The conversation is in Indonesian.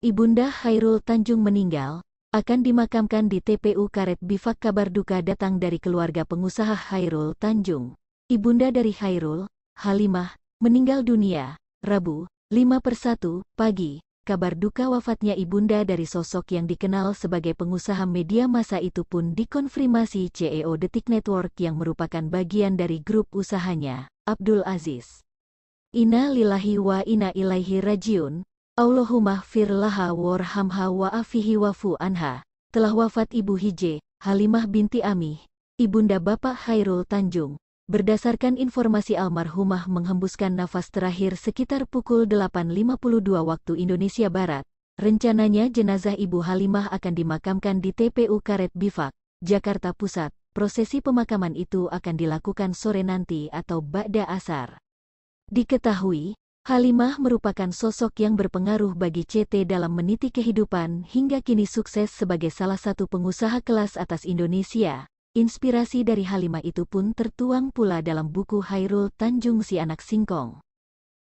Ibunda Hairul Tanjung meninggal, akan dimakamkan di TPU Karet Bifak kabar duka datang dari keluarga pengusaha Hairul Tanjung. Ibunda dari Hairul, Halimah, meninggal dunia, Rabu, 5 persatu, pagi. Kabar duka wafatnya ibunda dari sosok yang dikenal sebagai pengusaha media masa itu pun dikonfirmasi CEO Detik Network yang merupakan bagian dari grup usahanya, Abdul Aziz. Ina lillahi wa ina ilaihi rajiun, Allahumma firlaha warhamha wa afihi wafu anha, telah wafat Ibu Hije, Halimah binti Ami, Ibunda Bapak Hairul Tanjung. Berdasarkan informasi almarhumah menghembuskan nafas terakhir sekitar pukul 8.52 waktu Indonesia Barat, rencananya jenazah Ibu Halimah akan dimakamkan di TPU Karet Bivak, Jakarta Pusat. Prosesi pemakaman itu akan dilakukan sore nanti atau ba'da asar. Diketahui, Halimah merupakan sosok yang berpengaruh bagi CT dalam meniti kehidupan hingga kini sukses sebagai salah satu pengusaha kelas atas Indonesia. Inspirasi dari Halimah itu pun tertuang pula dalam buku Hairul Tanjung Si Anak Singkong.